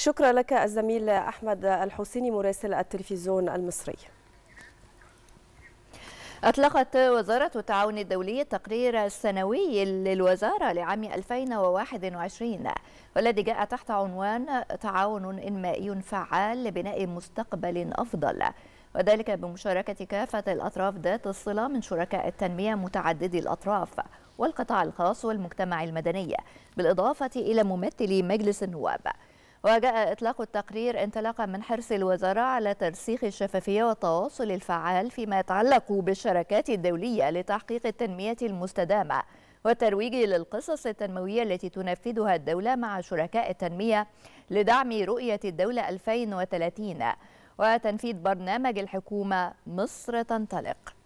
شكرا لك الزميل أحمد الحسيني مراسل التلفزيون المصري أطلقت وزارة التعاون الدولي التقرير السنوي للوزارة لعام 2021 والذي جاء تحت عنوان تعاون إنمائي فعال لبناء مستقبل أفضل وذلك بمشاركة كافة الأطراف ذات الصلة من شركاء التنمية متعددي الأطراف والقطاع الخاص والمجتمع المدني بالإضافة إلى ممثلي مجلس النواب وجاء إطلاق التقرير انطلاقا من حرص الوزارة على ترسيخ الشفافية والتواصل الفعال فيما يتعلق بالشراكات الدولية لتحقيق التنمية المستدامة والترويج للقصص التنموية التي تنفذها الدولة مع شركاء التنمية لدعم رؤية الدولة 2030 وتنفيذ برنامج الحكومة مصر تنطلق